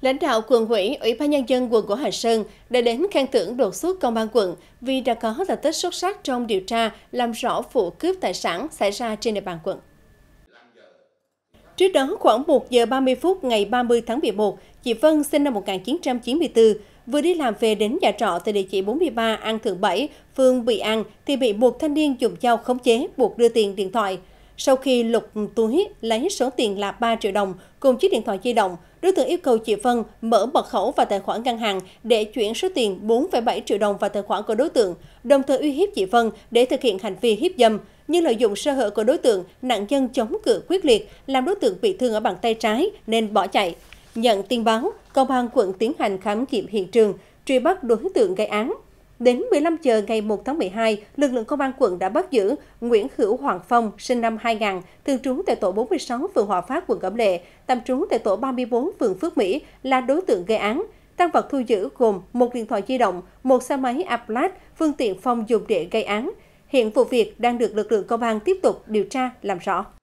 Lãnh đạo quận ủy, Ủy ban nhân dân quận của Hà Sơn đã đến khen thưởng đột xuất công an quận vì đã có thành tích xuất sắc trong điều tra làm rõ vụ cướp tài sản xảy ra trên địa bàn quận. Trước đó, khoảng 1 giờ 30 phút ngày 30 tháng 11, chị Vân sinh năm 1994 vừa đi làm về đến nhà trọ tại địa chỉ 43 An Thượng 7, phường Bị An thì bị một thanh niên dùng dao khống chế buộc đưa tiền điện thoại. Sau khi lục túi lấy số tiền là 3 triệu đồng cùng chiếc điện thoại di động, đối tượng yêu cầu chị Vân mở mật khẩu và tài khoản ngân hàng để chuyển số tiền 4,7 triệu đồng vào tài khoản của đối tượng, đồng thời uy hiếp chị Vân để thực hiện hành vi hiếp dâm. Nhưng lợi dụng sơ hở của đối tượng, nạn nhân chống cự quyết liệt, làm đối tượng bị thương ở bàn tay trái nên bỏ chạy. Nhận tin báo, công an quận tiến hành khám nghiệm hiện trường, truy bắt đối tượng gây án. Đến 15 giờ ngày 1 tháng 12, lực lượng công an quận đã bắt giữ Nguyễn Hữu Hoàng Phong, sinh năm 2000, thường trú tại tổ 46 phường Hòa Phát, quận Cẩm Lệ, tạm trú tại tổ 34 phường Phước Mỹ là đối tượng gây án. Tăng vật thu giữ gồm một điện thoại di động, một xe máy Aplat, phương tiện Phong dùng để gây án. Hiện vụ việc đang được lực lượng công an tiếp tục điều tra làm rõ.